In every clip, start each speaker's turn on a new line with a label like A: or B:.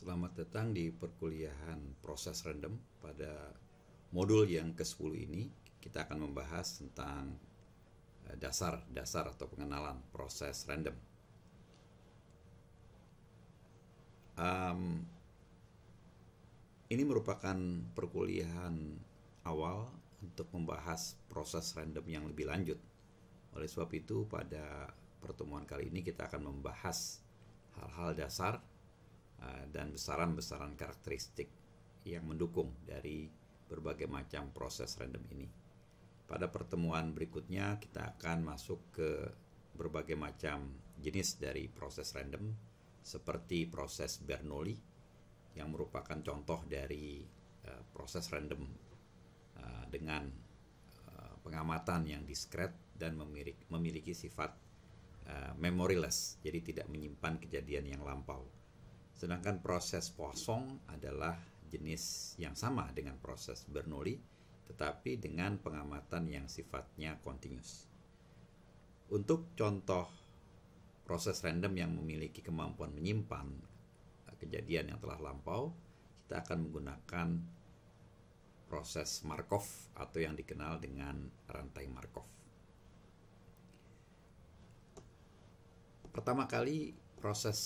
A: Selamat datang di perkuliahan proses random pada modul yang ke-10 ini kita akan membahas tentang dasar-dasar eh, atau pengenalan proses random. Um, ini merupakan perkuliahan awal untuk membahas proses random yang lebih lanjut. Oleh sebab itu pada pertemuan kali ini kita akan membahas hal-hal dasar Ah, dan besaran-besaran karakteristik yang mendukung dari berbagai macam proses random ini. Pada pertemuan berikutnya kita akan masuk ke berbagai macam jenis dari proses random seperti proses Bernoulli yang merupakan contoh dari eh, proses random eh, dengan eh, pengamatan yang diskret dan memiliki, sifat memoryless, jadi tidak menyimpan kejadian yang lampau. Sedangkan proses kosong adalah jenis yang sama dengan proses Bernoulli, tetapi dengan pengamatan yang sifatnya continuous. Untuk contoh proses random yang memiliki kemampuan menyimpan eh, kejadian yang telah lampau, kita akan menggunakan proses Markov atau yang dikenal dengan rantai Markov. Pertama kali proses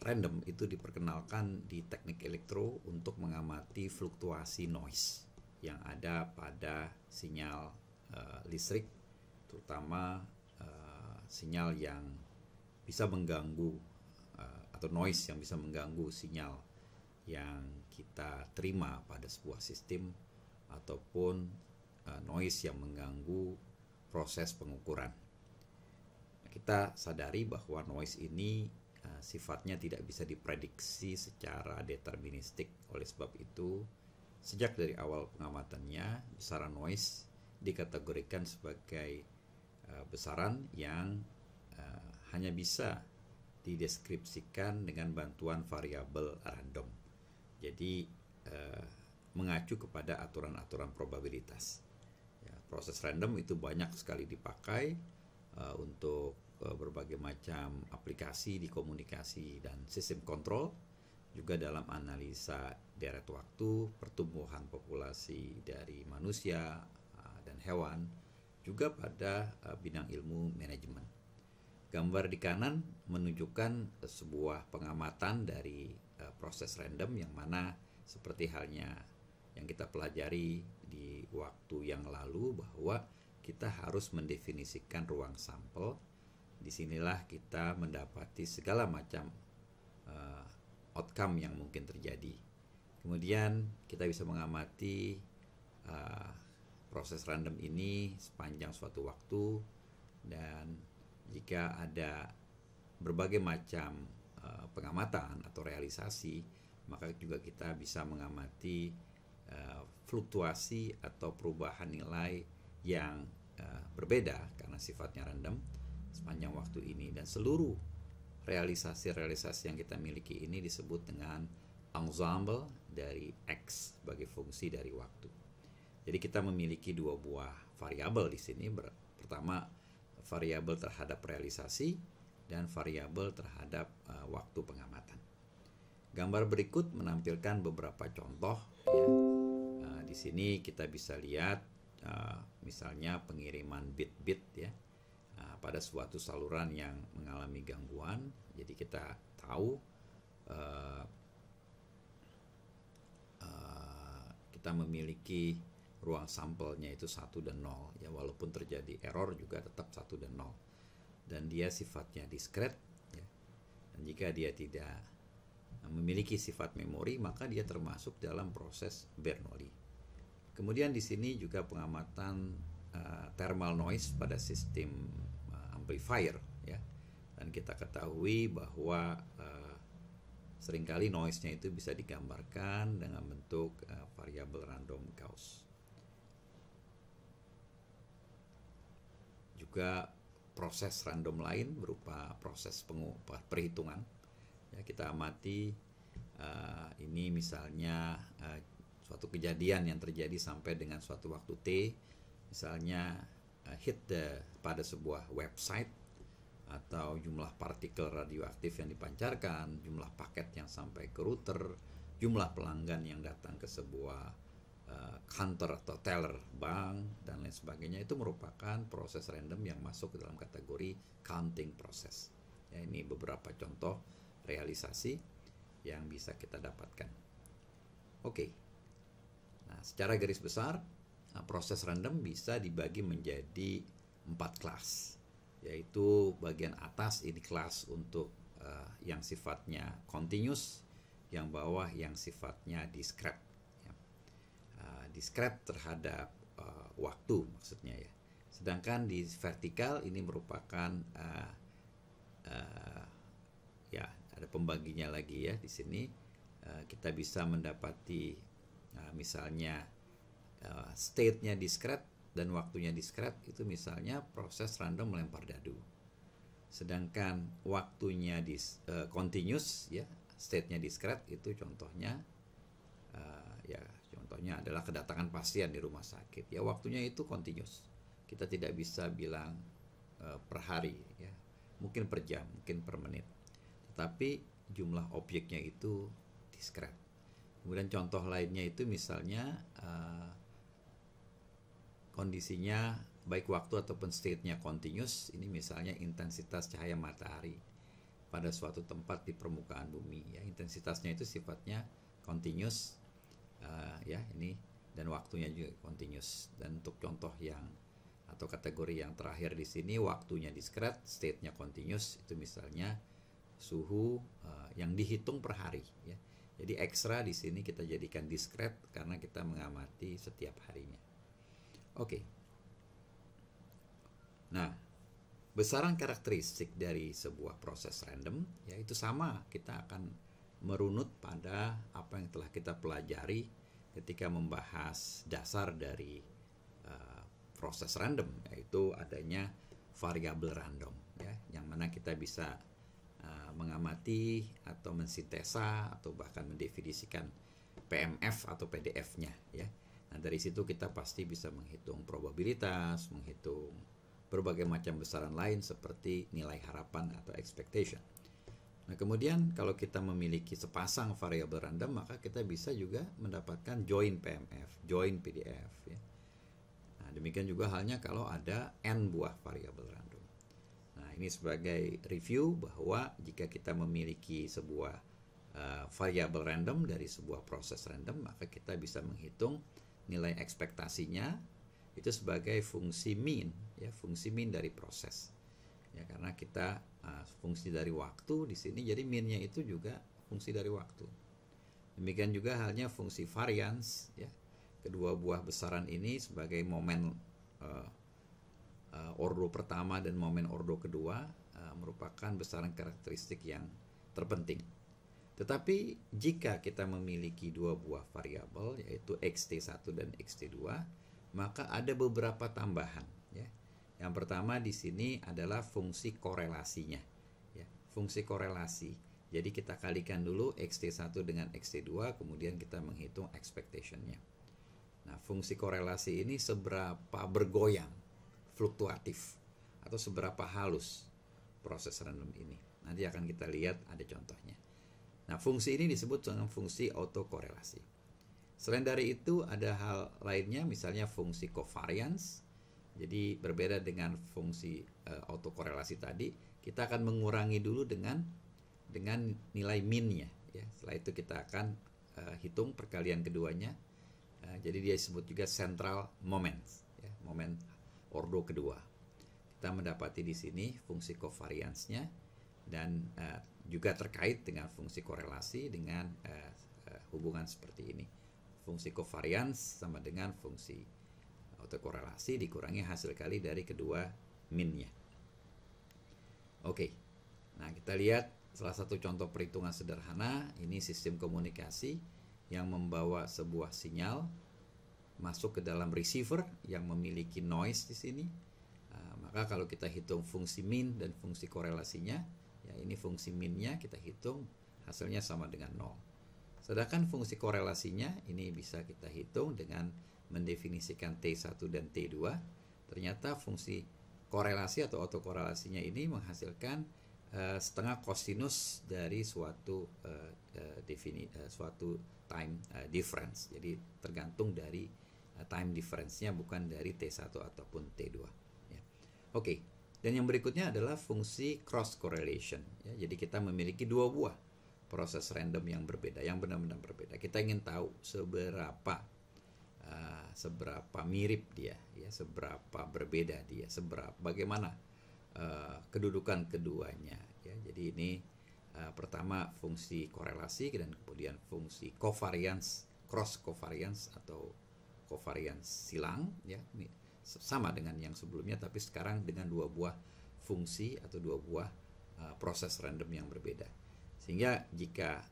A: random itu diperkenalkan di teknik elektro untuk mengamati fluktuasi noise yang ada pada sinyal uh, listrik, terutama uh, sinyal yang bisa mengganggu uh, atau noise yang bisa mengganggu sinyal yang kita terima pada sebuah sistem ataupun uh, noise yang mengganggu proses pengukuran. Kita sadari bahwa noise ini Eh, sifatnya tidak bisa diprediksi secara deterministik. Oleh sebab itu, sejak dari awal pengamatannya, besaran noise dikategorikan sebagai uh, besaran yang uh, hanya bisa dideskripsikan dengan bantuan variabel random. Jadi uh, mengacu kepada aturan-aturan probabilitas. Ya, proses random itu banyak sekali dipakai uh, untuk berbagai macam aplikasi di komunikasi dan sistem kontrol juga dalam analisa deret waktu pertumbuhan populasi dari manusia uh, dan hewan juga pada uh, bidang ilmu manajemen. Gambar di kanan menunjukkan sebuah pengamatan dari uh, proses random yang mana seperti halnya yang kita pelajari di waktu yang lalu bahwa kita harus mendefinisikan ruang sampel disinilah kita mendapati segala macam uh, outcome yang mungkin terjadi. Kemudian kita bisa mengamati uh, proses random ini sepanjang suatu waktu dan jika ada berbagai macam uh, pengamatan atau realisasi maka juga kita bisa mengamati uh, fluktuasi atau perubahan nilai yang uh, berbeda karena sifatnya random sepanjang waktu ini dan seluruh realisasi-realisasi yang kita miliki ini disebut dengan ensemble dari x sebagai fungsi dari waktu. Jadi kita memiliki dua buah variabel di sini. Pertama variabel terhadap realisasi dan variabel terhadap uh, waktu pengamatan. Gambar berikut menampilkan beberapa contoh. Ya. Uh, di sini kita bisa lihat uh, misalnya pengiriman bit-bit ya pada suatu saluran yang mengalami gangguan. Jadi kita tahu uh, uh, kita memiliki ruang sampelnya itu satu dan nol, ya walaupun terjadi error juga tetap satu dan nol, dan dia sifatnya diskret ya. dan jika dia tidak memiliki sifat memori maka dia termasuk dalam proses Bernoulli kemudian di sini juga pengamatan uh, thermal noise pada sistem amplifier ya dan kita ketahui bahwa uh, seringkali noise-nya itu bisa digambarkan dengan bentuk uh, variabel random Gauss juga proses random lain berupa proses perhitungan ya kita amati uh, ini misalnya uh, suatu kejadian yang terjadi sampai dengan suatu waktu t misalnya Uh, hit the pada sebuah website atau jumlah partikel radioaktif yang dipancarkan, jumlah paket yang sampai ke router, jumlah pelanggan yang datang ke sebuah uh, kantor atau teller bank dan lain sebagainya itu merupakan proses random yang masuk ke dalam kategori counting process. Ya, ini beberapa contoh realisasi yang bisa kita dapatkan. Oke. Okay. Nah, secara garis besar Nah, proses random bisa dibagi menjadi empat kelas, yaitu bagian atas ini kelas untuk uh, yang sifatnya continuous, yang bawah yang sifatnya discrete. Ya. Uh, discrete terhadap uh, waktu maksudnya ya. Sedangkan di vertikal ini merupakan uh, uh, ya ada pembaginya lagi ya di sini uh, kita bisa mendapati uh, misalnya Eh, state-nya diskret dan waktunya diskret itu misalnya proses random melempar dadu. Sedangkan waktunya dis, uh, continuous ya, state-nya diskret itu contohnya uh, ya contohnya adalah kedatangan pasien di rumah sakit. Ya waktunya itu continuous. Kita tidak bisa bilang uh, per hari ya. Mungkin per jam, mungkin per menit. Tetapi jumlah objeknya itu diskret. Kemudian contoh lainnya itu misalnya uh, kondisinya baik waktu ataupun state-nya continuous ini misalnya intensitas cahaya matahari pada suatu tempat di permukaan bumi ya intensitasnya itu sifatnya continuous uh, ya ini dan waktunya juga continuous dan untuk contoh yang atau kategori yang terakhir di sini waktunya diskret, state-nya continuous itu misalnya suhu uh, yang dihitung per hari ya jadi ekstra di sini kita jadikan diskret karena kita mengamati setiap harinya Oke. Okay. Nah, besaran karakteristik dari sebuah proses random yaitu sama kita akan merunut pada apa yang telah kita pelajari ketika membahas dasar dari uh, proses random yaitu adanya variabel random ya yang mana kita bisa uh, mengamati atau mensintesa atau bahkan mendefinisikan PMF atau PDF-nya ya Nah, dari situ kita pasti bisa menghitung probabilitas, menghitung berbagai macam besaran lain seperti nilai harapan atau expectation. Nah, kemudian kalau kita memiliki sepasang variabel random, maka kita bisa juga mendapatkan join PMF, join PDF. Ya. Nah, demikian juga halnya kalau ada n buah variabel random. Nah, ini sebagai review bahwa jika kita memiliki sebuah uh, eh, variabel random dari sebuah proses random, maka kita bisa menghitung nilai ekspektasinya itu sebagai fungsi mean ya fungsi mean dari proses ya karena kita uh, fungsi dari waktu di sini jadi meannya itu juga fungsi dari waktu demikian juga halnya fungsi variance ya kedua buah besaran ini sebagai momen uh, uh, ordo pertama dan momen ordo kedua uh, merupakan besaran karakteristik yang terpenting tetapi jika kita memiliki dua buah variabel yaitu xt1 dan xt2, maka ada beberapa tambahan ya. Yang pertama di sini adalah fungsi korelasinya ya, fungsi korelasi. Jadi kita kalikan dulu xt1 dengan xt2 kemudian kita menghitung expectationnya. Nah, fungsi korelasi ini seberapa bergoyang, fluktuatif atau seberapa halus proses random ini. Nanti akan kita lihat ada contohnya. Nah, fungsi ini disebut dengan fungsi autokorelasi. Selain dari itu, ada hal lainnya, misalnya fungsi covariance. Jadi, berbeda dengan fungsi e, eh, autokorelasi tadi, kita akan mengurangi dulu dengan dengan nilai minnya. Ya. Setelah itu kita akan e, hitung perkalian keduanya. E, jadi, dia disebut juga central moment, ya, moment ordo kedua. Kita mendapati di sini fungsi covariance-nya dan uh, juga terkait dengan fungsi korelasi dengan uh, uh, hubungan seperti ini fungsi kovarians sama dengan fungsi autokorelasi dikurangi hasil kali dari kedua minnya oke okay. nah kita lihat salah satu contoh perhitungan sederhana ini sistem komunikasi yang membawa sebuah sinyal masuk ke dalam receiver yang memiliki noise di sini. Ah, maka kalau kita hitung fungsi min dan fungsi korelasinya, ya, ini fungsi minnya kita hitung hasilnya sama dengan nol. sedangkan fungsi korelasinya ini bisa kita hitung dengan mendefinisikan T1 dan T2 ternyata fungsi korelasi atau autokorelasinya ini menghasilkan uh, setengah kosinus dari suatu uh, uh, defini uh, suatu time uh, difference jadi tergantung dari uh, time difference-nya bukan dari T1 ataupun T2 ya. oke okay. Dan yang berikutnya adalah fungsi cross correlation. Ya, jadi kita memiliki dua buah proses random yang berbeda, yang benar-benar berbeda. Kita ingin tahu seberapa uh, seberapa mirip dia, ya, seberapa berbeda dia, seberapa bagaimana uh, kedudukan keduanya. Ya, jadi ini uh, pertama fungsi korelasi dan kemudian fungsi covariance, cross covariance atau covariance silang, ya sama dengan yang sebelumnya tapi sekarang dengan dua buah fungsi atau dua buah uh, proses random yang berbeda. Sehingga jika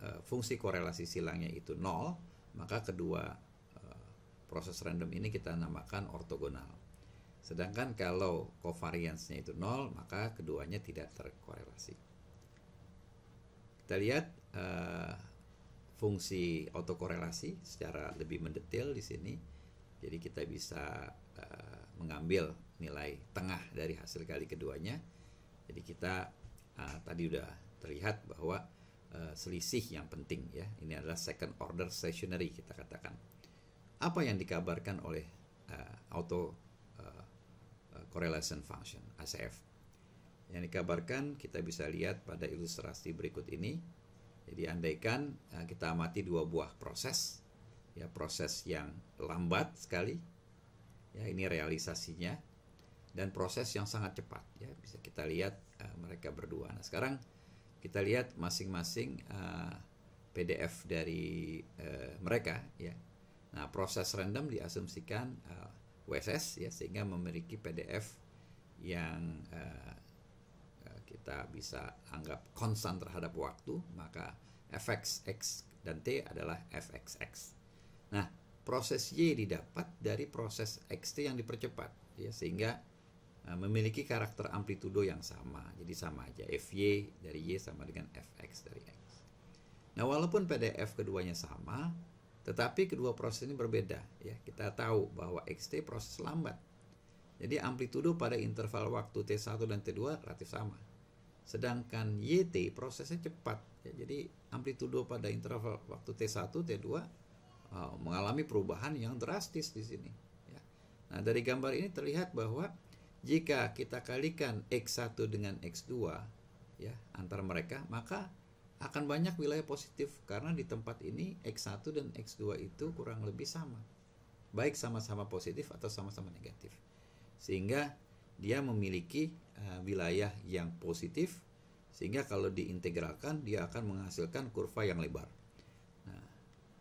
A: uh, fungsi korelasi silangnya itu nol, maka kedua uh, proses random ini kita namakan ortogonal. Sedangkan kalau kovariansnya itu nol, maka keduanya tidak terkorelasi. Kita lihat uh, fungsi autokorelasi secara lebih mendetail di sini. Jadi kita bisa Eh, mengambil nilai tengah dari hasil kali keduanya. Jadi kita uh, tadi sudah terlihat bahwa uh, selisih yang penting ya. Ini adalah second order stationary kita katakan. Apa yang dikabarkan oleh uh, auto uh, correlation function ACF? Yang dikabarkan kita bisa lihat pada ilustrasi berikut ini. Jadi andaikan uh, kita amati dua buah proses ya proses yang lambat sekali ya ini realisasinya dan proses yang sangat cepat ya bisa kita lihat uh, mereka berdua nah sekarang kita lihat masing-masing uh, eh, PDF dari uh, mereka ya nah proses random diasumsikan uh, WSS ya sehingga memiliki PDF yang uh, kita bisa anggap konstan terhadap waktu maka fxx dan t adalah fxx nah proses Y didapat dari proses XT yang dipercepat ya sehingga e, memiliki karakter amplitudo yang sama jadi sama aja FY dari Y sama dengan FX dari X nah walaupun PDF keduanya sama tetapi kedua proses ini berbeda ya kita tahu bahwa XT proses lambat jadi amplitudo pada interval waktu T1 dan T2 relatif sama sedangkan YT prosesnya cepat ya, jadi amplitudo pada interval waktu T1 T2 uh, mengalami perubahan yang drastis di sini. Ya. Nah dari gambar ini terlihat bahwa jika kita kalikan x1 dengan x2 ya antar mereka maka akan banyak wilayah positif karena di tempat ini x1 dan x2 itu kurang lebih sama baik sama-sama positif atau sama-sama negatif sehingga dia memiliki uh, wilayah yang positif sehingga kalau diintegralkan dia akan menghasilkan kurva yang lebar. Nah,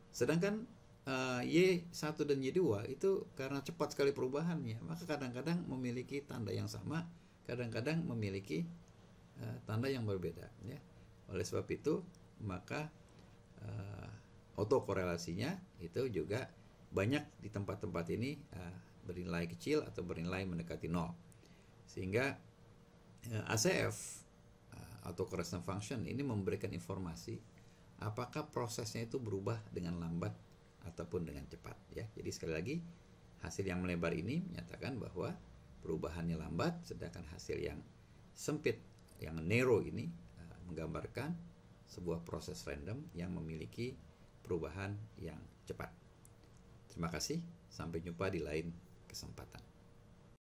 A: sedangkan Eh, Y1 dan Y2 itu karena cepat sekali perubahannya, maka kadang-kadang memiliki tanda yang sama, kadang-kadang memiliki eh, tanda yang berbeda ya. Oleh sebab itu, maka uh, autokorelasinya itu juga banyak di tempat-tempat ini uh, bernilai kecil atau bernilai mendekati nol. Sehingga ACF uh, correlation function ini memberikan informasi apakah prosesnya itu berubah dengan lambat ataupun dengan cepat ya. Jadi sekali lagi hasil yang melebar ini menyatakan bahwa perubahannya lambat sedangkan hasil yang sempit yang narrow ini e, menggambarkan sebuah proses random yang memiliki perubahan yang cepat. Terima kasih, sampai jumpa di lain kesempatan.